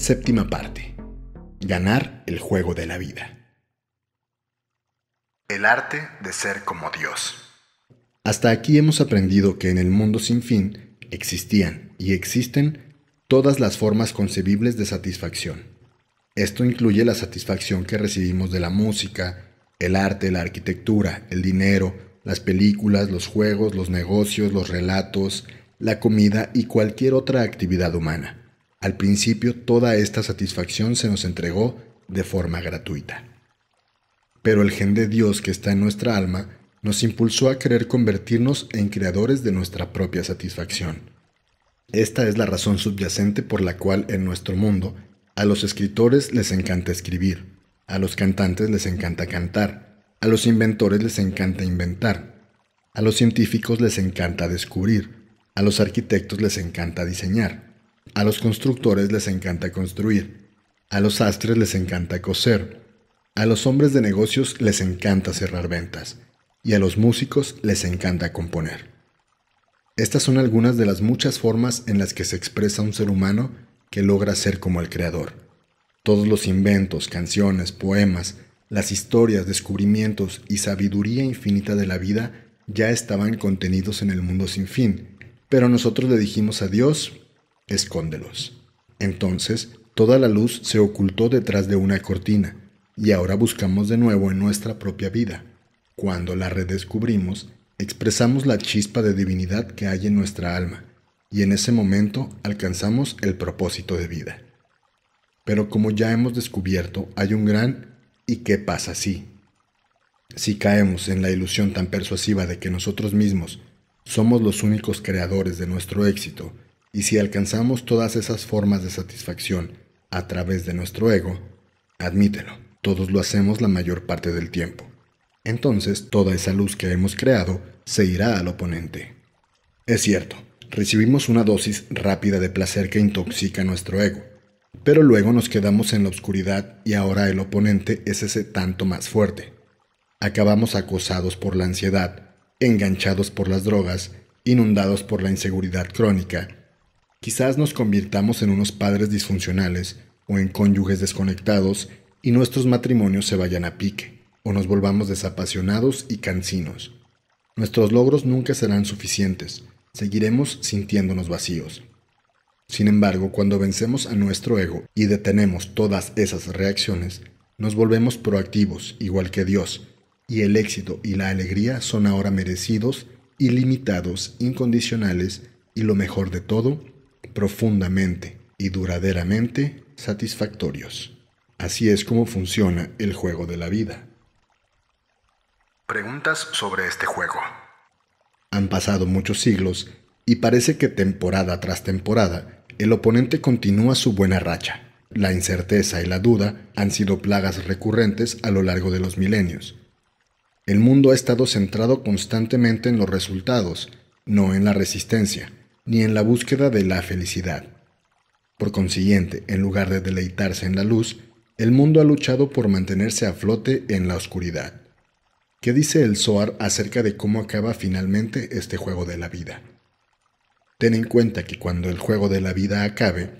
Séptima parte. Ganar el juego de la vida. El arte de ser como Dios. Hasta aquí hemos aprendido que en el mundo sin fin existían y existen todas las formas concebibles de satisfacción. Esto incluye la satisfacción que recibimos de la música, el arte, la arquitectura, el dinero, las películas, los juegos, los negocios, los relatos, la comida y cualquier otra actividad humana. Al principio toda esta satisfacción se nos entregó de forma gratuita. Pero el gen de Dios que está en nuestra alma nos impulsó a querer convertirnos en creadores de nuestra propia satisfacción. Esta es la razón subyacente por la cual en nuestro mundo a los escritores les encanta escribir, a los cantantes les encanta cantar, a los inventores les encanta inventar, a los científicos les encanta descubrir, a los arquitectos les encanta diseñar, a los constructores les encanta construir. A los astres les encanta coser. A los hombres de negocios les encanta cerrar ventas. Y a los músicos les encanta componer. Estas son algunas de las muchas formas en las que se expresa un ser humano que logra ser como el creador. Todos los inventos, canciones, poemas, las historias, descubrimientos y sabiduría infinita de la vida ya estaban contenidos en el mundo sin fin, pero nosotros le dijimos a Dios, escóndelos. Entonces toda la luz se ocultó detrás de una cortina, y ahora buscamos de nuevo en nuestra propia vida. Cuando la redescubrimos, expresamos la chispa de divinidad que hay en nuestra alma, y en ese momento alcanzamos el propósito de vida. Pero como ya hemos descubierto, hay un gran ¿y qué pasa si? Si caemos en la ilusión tan persuasiva de que nosotros mismos somos los únicos creadores de nuestro éxito, y si alcanzamos todas esas formas de satisfacción a través de nuestro ego, admítelo, todos lo hacemos la mayor parte del tiempo. Entonces toda esa luz que hemos creado se irá al oponente. Es cierto, recibimos una dosis rápida de placer que intoxica nuestro ego, pero luego nos quedamos en la oscuridad y ahora el oponente es ese tanto más fuerte. Acabamos acosados por la ansiedad, enganchados por las drogas, inundados por la inseguridad crónica Quizás nos convirtamos en unos padres disfuncionales o en cónyuges desconectados y nuestros matrimonios se vayan a pique, o nos volvamos desapasionados y cansinos. Nuestros logros nunca serán suficientes, seguiremos sintiéndonos vacíos. Sin embargo, cuando vencemos a nuestro ego y detenemos todas esas reacciones, nos volvemos proactivos, igual que Dios, y el éxito y la alegría son ahora merecidos, ilimitados, incondicionales, y lo mejor de todo, profundamente y duraderamente satisfactorios. Así es como funciona el juego de la vida. Preguntas sobre este juego. Han pasado muchos siglos y parece que temporada tras temporada el oponente continúa su buena racha. La incerteza y la duda han sido plagas recurrentes a lo largo de los milenios. El mundo ha estado centrado constantemente en los resultados, no en la resistencia ni en la búsqueda de la felicidad. Por consiguiente, en lugar de deleitarse en la luz, el mundo ha luchado por mantenerse a flote en la oscuridad. ¿Qué dice el Zohar acerca de cómo acaba finalmente este juego de la vida? Ten en cuenta que cuando el juego de la vida acabe,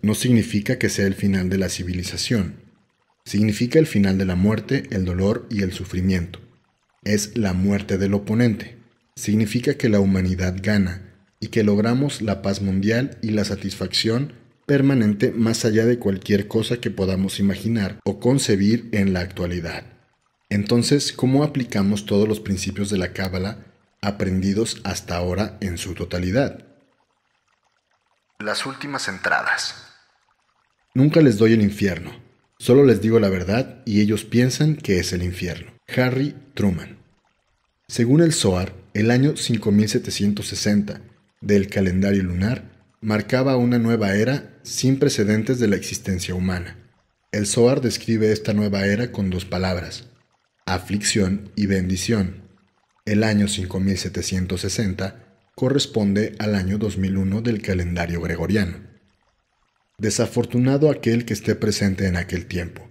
no significa que sea el final de la civilización. Significa el final de la muerte, el dolor y el sufrimiento. Es la muerte del oponente. Significa que la humanidad gana, y que logramos la paz mundial y la satisfacción permanente más allá de cualquier cosa que podamos imaginar o concebir en la actualidad. Entonces, ¿cómo aplicamos todos los principios de la Cábala aprendidos hasta ahora en su totalidad? Las últimas entradas. Nunca les doy el infierno, solo les digo la verdad y ellos piensan que es el infierno. Harry Truman. Según el SOAR, el año 5760 del calendario lunar marcaba una nueva era sin precedentes de la existencia humana. El Zohar describe esta nueva era con dos palabras, aflicción y bendición. El año 5760 corresponde al año 2001 del calendario gregoriano. Desafortunado aquel que esté presente en aquel tiempo,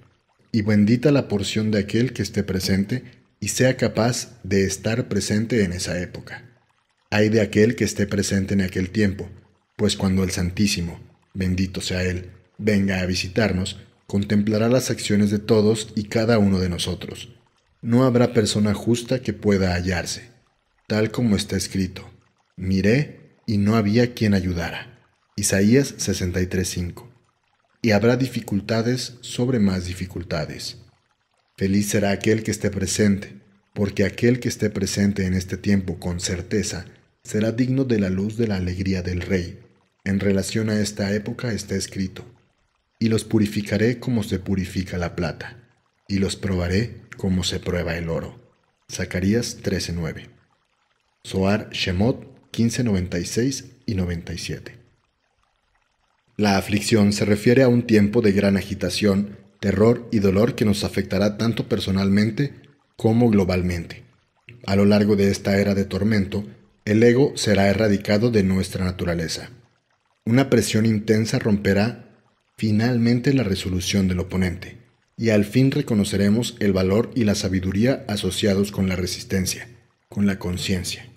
y bendita la porción de aquel que esté presente y sea capaz de estar presente en esa época. Hay de aquel que esté presente en aquel tiempo, pues cuando el Santísimo, bendito sea Él, venga a visitarnos, contemplará las acciones de todos y cada uno de nosotros. No habrá persona justa que pueda hallarse, tal como está escrito. Miré y no había quien ayudara. Isaías 63:5. Y habrá dificultades sobre más dificultades. Feliz será aquel que esté presente, porque aquel que esté presente en este tiempo con certeza será digno de la luz de la alegría del rey. En relación a esta época está escrito, y los purificaré como se purifica la plata, y los probaré como se prueba el oro. Zacarías 13:9. Soar Shemot 15:96 y 97. La aflicción se refiere a un tiempo de gran agitación, terror y dolor que nos afectará tanto personalmente como globalmente. A lo largo de esta era de tormento, el ego será erradicado de nuestra naturaleza. Una presión intensa romperá finalmente la resolución del oponente, y al fin reconoceremos el valor y la sabiduría asociados con la resistencia, con la conciencia.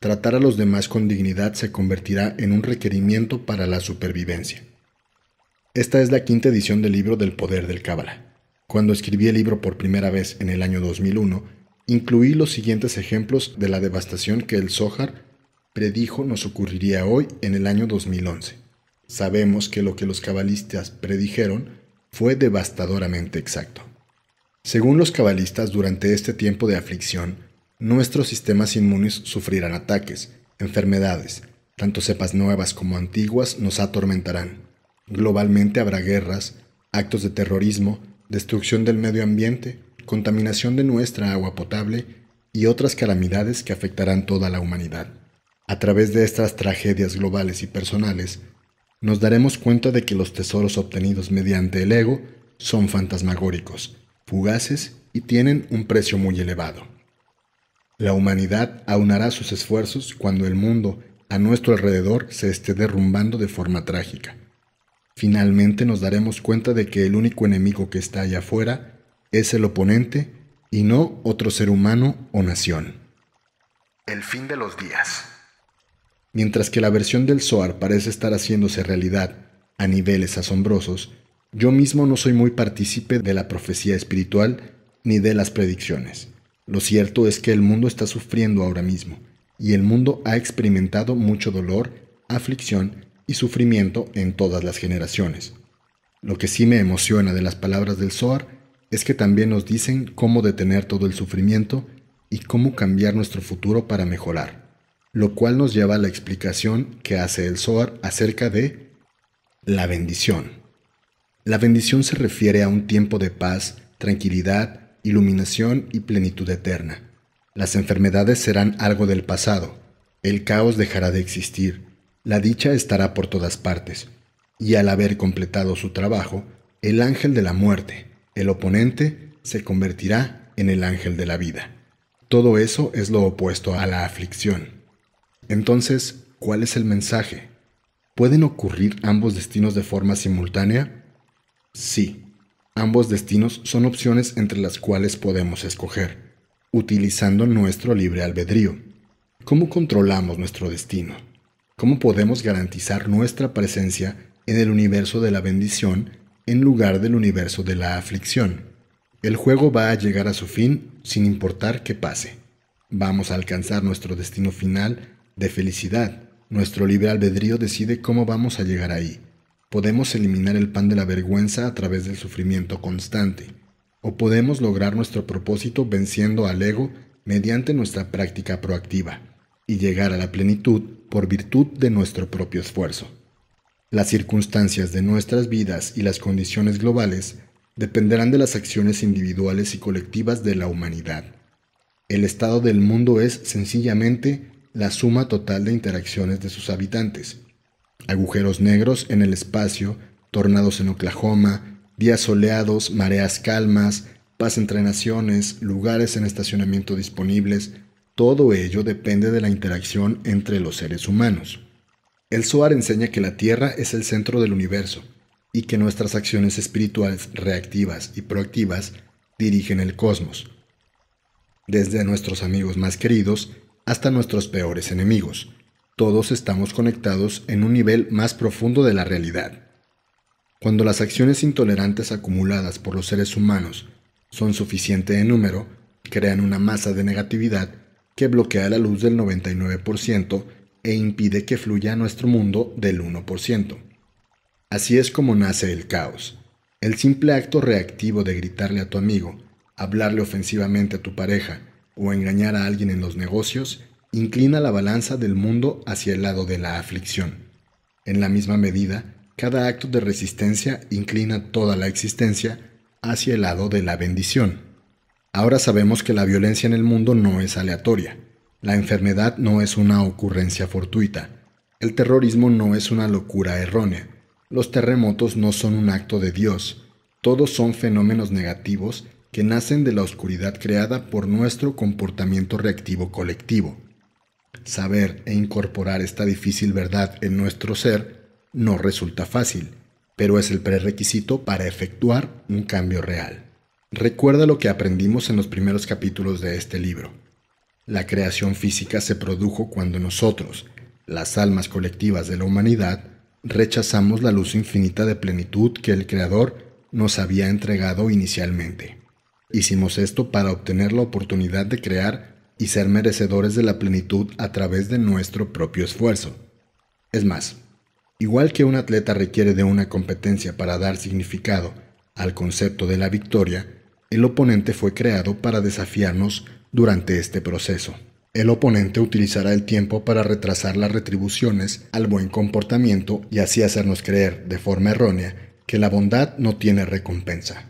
Tratar a los demás con dignidad se convertirá en un requerimiento para la supervivencia. Esta es la quinta edición del libro del poder del Cábala. Cuando escribí el libro por primera vez en el año 2001, Incluí los siguientes ejemplos de la devastación que el Zohar predijo nos ocurriría hoy en el año 2011. Sabemos que lo que los cabalistas predijeron fue devastadoramente exacto. Según los cabalistas, durante este tiempo de aflicción, nuestros sistemas inmunes sufrirán ataques, enfermedades, tanto cepas nuevas como antiguas nos atormentarán. Globalmente habrá guerras, actos de terrorismo, destrucción del medio ambiente, contaminación de nuestra agua potable y otras calamidades que afectarán toda la humanidad. A través de estas tragedias globales y personales, nos daremos cuenta de que los tesoros obtenidos mediante el ego son fantasmagóricos, fugaces y tienen un precio muy elevado. La humanidad aunará sus esfuerzos cuando el mundo a nuestro alrededor se esté derrumbando de forma trágica. Finalmente nos daremos cuenta de que el único enemigo que está allá afuera es el oponente y no otro ser humano o nación. El fin de los días. Mientras que la versión del Soar parece estar haciéndose realidad a niveles asombrosos, yo mismo no soy muy partícipe de la profecía espiritual ni de las predicciones. Lo cierto es que el mundo está sufriendo ahora mismo, y el mundo ha experimentado mucho dolor, aflicción y sufrimiento en todas las generaciones. Lo que sí me emociona de las palabras del Soar es que también nos dicen cómo detener todo el sufrimiento y cómo cambiar nuestro futuro para mejorar, lo cual nos lleva a la explicación que hace el Soar acerca de la bendición. La bendición se refiere a un tiempo de paz, tranquilidad, iluminación y plenitud eterna. Las enfermedades serán algo del pasado, el caos dejará de existir, la dicha estará por todas partes, y al haber completado su trabajo, el ángel de la muerte, el oponente se convertirá en el ángel de la vida. Todo eso es lo opuesto a la aflicción. Entonces, ¿cuál es el mensaje? ¿Pueden ocurrir ambos destinos de forma simultánea? Sí, ambos destinos son opciones entre las cuales podemos escoger, utilizando nuestro libre albedrío. ¿Cómo controlamos nuestro destino? ¿Cómo podemos garantizar nuestra presencia en el universo de la bendición en lugar del universo de la aflicción. El juego va a llegar a su fin sin importar qué pase. Vamos a alcanzar nuestro destino final de felicidad. Nuestro libre albedrío decide cómo vamos a llegar ahí. Podemos eliminar el pan de la vergüenza a través del sufrimiento constante, o podemos lograr nuestro propósito venciendo al ego mediante nuestra práctica proactiva y llegar a la plenitud por virtud de nuestro propio esfuerzo. Las circunstancias de nuestras vidas y las condiciones globales dependerán de las acciones individuales y colectivas de la humanidad. El estado del mundo es sencillamente la suma total de interacciones de sus habitantes. Agujeros negros en el espacio, tornados en Oklahoma, días soleados, mareas calmas, paz entre naciones, lugares en estacionamiento disponibles, todo ello depende de la interacción entre los seres humanos. El Zohar enseña que la Tierra es el centro del universo y que nuestras acciones espirituales reactivas y proactivas dirigen el cosmos, desde nuestros amigos más queridos hasta nuestros peores enemigos. Todos estamos conectados en un nivel más profundo de la realidad. Cuando las acciones intolerantes acumuladas por los seres humanos son suficiente en número, crean una masa de negatividad que bloquea la luz del 99% e impide que fluya a nuestro mundo del 1%. Así es como nace el caos. El simple acto reactivo de gritarle a tu amigo, hablarle ofensivamente a tu pareja o engañar a alguien en los negocios inclina la balanza del mundo hacia el lado de la aflicción. En la misma medida, cada acto de resistencia inclina toda la existencia hacia el lado de la bendición. Ahora sabemos que la violencia en el mundo no es aleatoria, la enfermedad no es una ocurrencia fortuita. El terrorismo no es una locura errónea. Los terremotos no son un acto de Dios. Todos son fenómenos negativos que nacen de la oscuridad creada por nuestro comportamiento reactivo colectivo. Saber e incorporar esta difícil verdad en nuestro ser no resulta fácil, pero es el prerequisito para efectuar un cambio real. Recuerda lo que aprendimos en los primeros capítulos de este libro. La creación física se produjo cuando nosotros, las almas colectivas de la humanidad, rechazamos la luz infinita de plenitud que el Creador nos había entregado inicialmente. Hicimos esto para obtener la oportunidad de crear y ser merecedores de la plenitud a través de nuestro propio esfuerzo. Es más, igual que un atleta requiere de una competencia para dar significado al concepto de la victoria, el oponente fue creado para desafiarnos durante este proceso. El oponente utilizará el tiempo para retrasar las retribuciones al buen comportamiento y así hacernos creer, de forma errónea, que la bondad no tiene recompensa.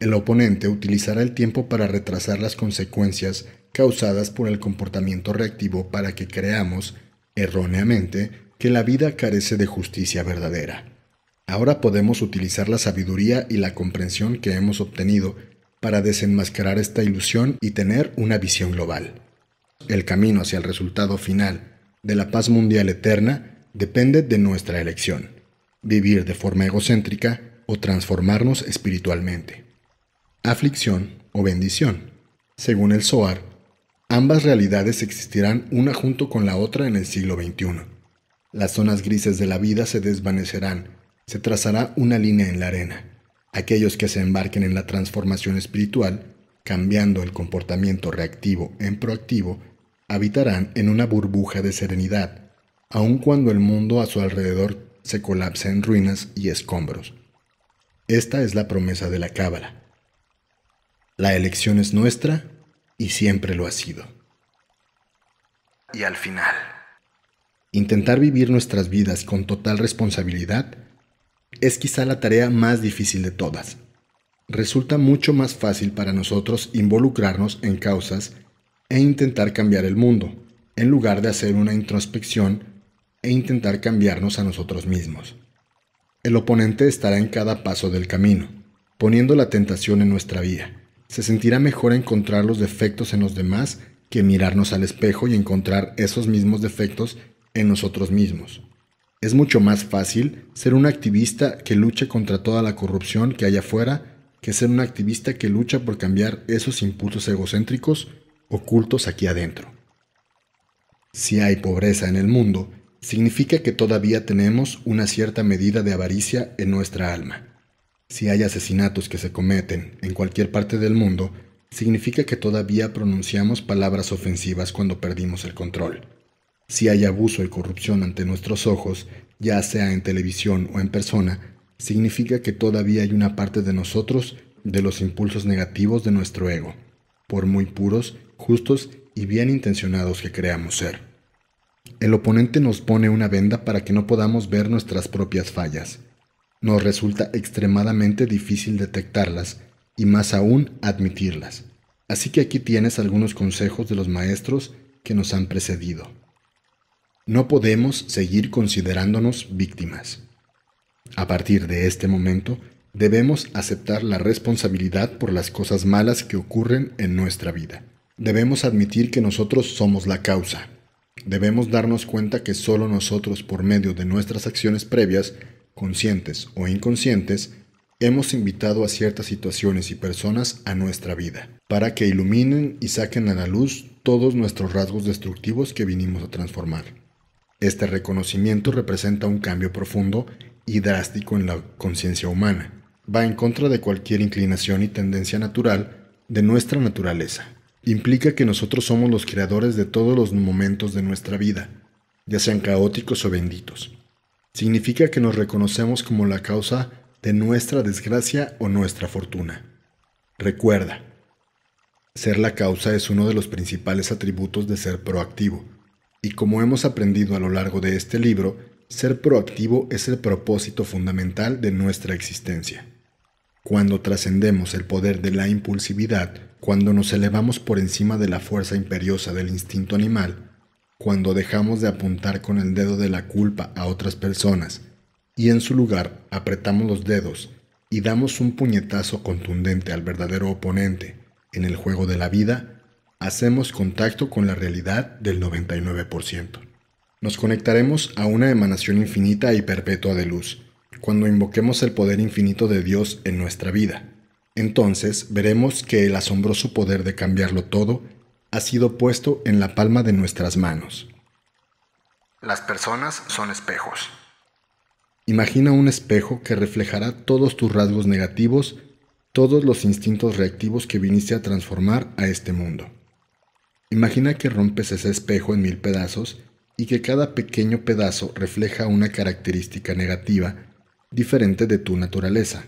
El oponente utilizará el tiempo para retrasar las consecuencias causadas por el comportamiento reactivo para que creamos, erróneamente, que la vida carece de justicia verdadera. Ahora podemos utilizar la sabiduría y la comprensión que hemos obtenido para desenmascarar esta ilusión y tener una visión global. El camino hacia el resultado final de la paz mundial eterna depende de nuestra elección, vivir de forma egocéntrica o transformarnos espiritualmente. Aflicción o bendición. Según el Zohar, ambas realidades existirán una junto con la otra en el siglo XXI. Las zonas grises de la vida se desvanecerán, se trazará una línea en la arena Aquellos que se embarquen en la transformación espiritual, cambiando el comportamiento reactivo en proactivo, habitarán en una burbuja de serenidad, aun cuando el mundo a su alrededor se colapse en ruinas y escombros. Esta es la promesa de la Cábala. La elección es nuestra y siempre lo ha sido. Y al final. Intentar vivir nuestras vidas con total responsabilidad es quizá la tarea más difícil de todas. Resulta mucho más fácil para nosotros involucrarnos en causas e intentar cambiar el mundo, en lugar de hacer una introspección e intentar cambiarnos a nosotros mismos. El oponente estará en cada paso del camino, poniendo la tentación en nuestra vía. Se sentirá mejor encontrar los defectos en los demás que mirarnos al espejo y encontrar esos mismos defectos en nosotros mismos. Es mucho más fácil ser un activista que luche contra toda la corrupción que hay afuera que ser un activista que lucha por cambiar esos impulsos egocéntricos ocultos aquí adentro. Si hay pobreza en el mundo, significa que todavía tenemos una cierta medida de avaricia en nuestra alma. Si hay asesinatos que se cometen en cualquier parte del mundo, significa que todavía pronunciamos palabras ofensivas cuando perdimos el control. Si hay abuso y corrupción ante nuestros ojos, ya sea en televisión o en persona, significa que todavía hay una parte de nosotros de los impulsos negativos de nuestro ego, por muy puros, justos y bien intencionados que creamos ser. El oponente nos pone una venda para que no podamos ver nuestras propias fallas. Nos resulta extremadamente difícil detectarlas y más aún admitirlas. Así que aquí tienes algunos consejos de los maestros que nos han precedido. No podemos seguir considerándonos víctimas. A partir de este momento, debemos aceptar la responsabilidad por las cosas malas que ocurren en nuestra vida. Debemos admitir que nosotros somos la causa. Debemos darnos cuenta que solo nosotros, por medio de nuestras acciones previas, conscientes o inconscientes, hemos invitado a ciertas situaciones y personas a nuestra vida, para que iluminen y saquen a la luz todos nuestros rasgos destructivos que vinimos a transformar. Este reconocimiento representa un cambio profundo y drástico en la conciencia humana. Va en contra de cualquier inclinación y tendencia natural de nuestra naturaleza. Implica que nosotros somos los creadores de todos los momentos de nuestra vida, ya sean caóticos o benditos. Significa que nos reconocemos como la causa de nuestra desgracia o nuestra fortuna. Recuerda, ser la causa es uno de los principales atributos de ser proactivo y como hemos aprendido a lo largo de este libro, ser proactivo es el propósito fundamental de nuestra existencia. Cuando trascendemos el poder de la impulsividad, cuando nos elevamos por encima de la fuerza imperiosa del instinto animal, cuando dejamos de apuntar con el dedo de la culpa a otras personas y en su lugar apretamos los dedos y damos un puñetazo contundente al verdadero oponente en el juego de la vida, hacemos contacto con la realidad del 99%. Nos conectaremos a una emanación infinita y perpetua de luz, cuando invoquemos el poder infinito de Dios en nuestra vida. Entonces veremos que el asombroso poder de cambiarlo todo ha sido puesto en la palma de nuestras manos. Las personas son espejos. Imagina un espejo que reflejará todos tus rasgos negativos, todos los instintos reactivos que viniste a transformar a este mundo. Imagina que rompes ese espejo en mil pedazos y que cada pequeño pedazo refleja una característica negativa diferente de tu naturaleza.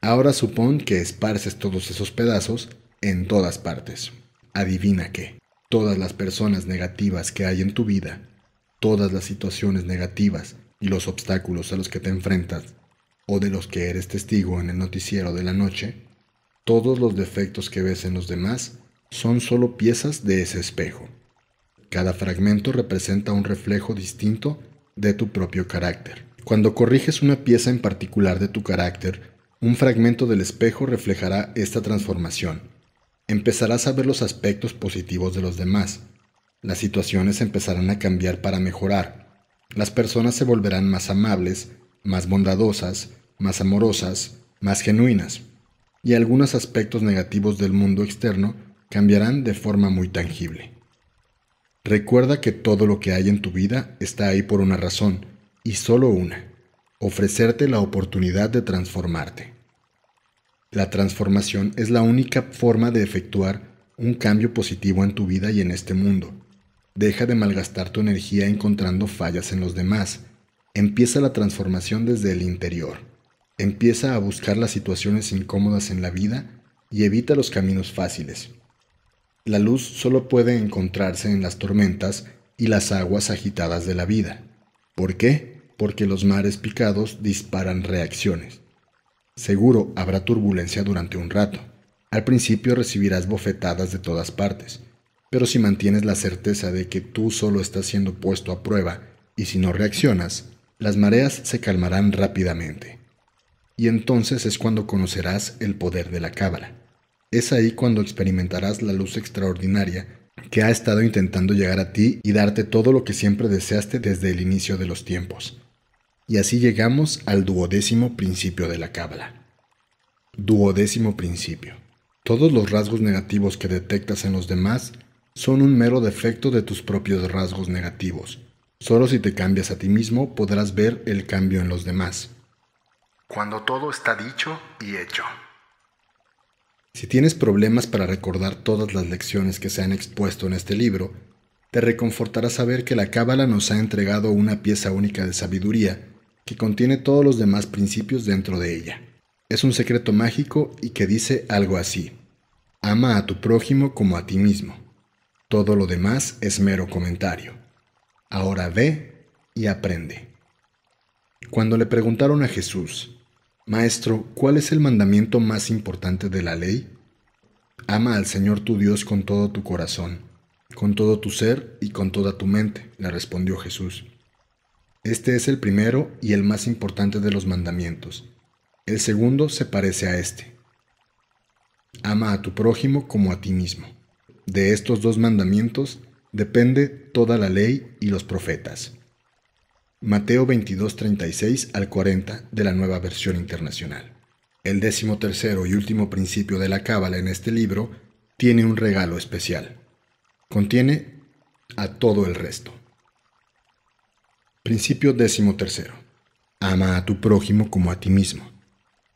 Ahora supón que esparces todos esos pedazos en todas partes. Adivina qué. todas las personas negativas que hay en tu vida, todas las situaciones negativas y los obstáculos a los que te enfrentas, o de los que eres testigo en el noticiero de la noche, todos los defectos que ves en los demás son solo piezas de ese espejo. Cada fragmento representa un reflejo distinto de tu propio carácter. Cuando corriges una pieza en particular de tu carácter, un fragmento del espejo reflejará esta transformación. Empezarás a ver los aspectos positivos de los demás. Las situaciones empezarán a cambiar para mejorar. Las personas se volverán más amables, más bondadosas, más amorosas, más genuinas. Y algunos aspectos negativos del mundo externo cambiarán de forma muy tangible. Recuerda que todo lo que hay en tu vida está ahí por una razón, y solo una, ofrecerte la oportunidad de transformarte. La transformación es la única forma de efectuar un cambio positivo en tu vida y en este mundo. Deja de malgastar tu energía encontrando fallas en los demás. Empieza la transformación desde el interior. Empieza a buscar las situaciones incómodas en la vida y evita los caminos fáciles. La luz solo puede encontrarse en las tormentas y las aguas agitadas de la vida. ¿Por qué? Porque los mares picados disparan reacciones. Seguro habrá turbulencia durante un rato. Al principio recibirás bofetadas de todas partes, pero si mantienes la certeza de que tú solo estás siendo puesto a prueba y si no reaccionas, las mareas se calmarán rápidamente. Y entonces es cuando conocerás el poder de la cábala. Es ahí cuando experimentarás la luz extraordinaria que ha estado intentando llegar a ti y darte todo lo que siempre deseaste desde el inicio de los tiempos. Y así llegamos al duodécimo principio de la cábala. Duodécimo principio. Todos los rasgos negativos que detectas en los demás son un mero defecto de tus propios rasgos negativos. Solo si te cambias a ti mismo podrás ver el cambio en los demás. Cuando todo está dicho y hecho. Si tienes problemas para recordar todas las lecciones que se han expuesto en este libro, te reconfortará saber que la Cábala nos ha entregado una pieza única de sabiduría que contiene todos los demás principios dentro de ella. Es un secreto mágico y que dice algo así. Ama a tu prójimo como a ti mismo. Todo lo demás es mero comentario. Ahora ve y aprende. Cuando le preguntaron a Jesús, Maestro, ¿cuál es el mandamiento más importante de la ley? Ama al Señor tu Dios con todo tu corazón, con todo tu ser y con toda tu mente, le respondió Jesús. Este es el primero y el más importante de los mandamientos. El segundo se parece a este. Ama a tu prójimo como a ti mismo. De estos dos mandamientos depende toda la ley y los profetas. Mateo 22.36 al 40 de la nueva versión internacional. El décimo tercero y último principio de la Cábala en este libro tiene un regalo especial. Contiene a todo el resto. Principio décimo tercero. Ama a tu prójimo como a ti mismo.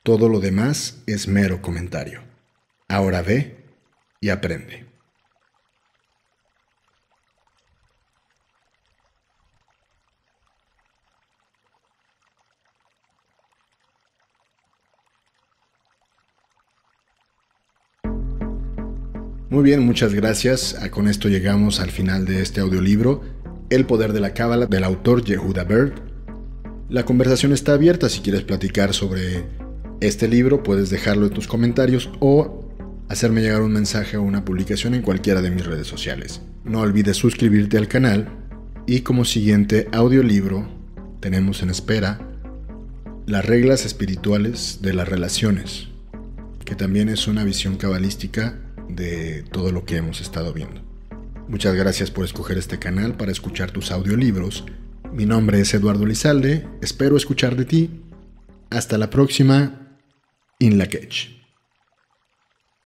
Todo lo demás es mero comentario. Ahora ve y aprende. Muy bien, muchas gracias. Con esto llegamos al final de este audiolibro, El poder de la cábala, del autor Yehuda Bird. La conversación está abierta si quieres platicar sobre este libro, puedes dejarlo en tus comentarios o hacerme llegar un mensaje o una publicación en cualquiera de mis redes sociales. No olvides suscribirte al canal y como siguiente audiolibro tenemos en espera las reglas espirituales de las relaciones, que también es una visión cabalística de todo lo que hemos estado viendo. Muchas gracias por escoger este canal para escuchar tus audiolibros. Mi nombre es Eduardo Lizalde, espero escuchar de ti. Hasta la próxima, In La Cage.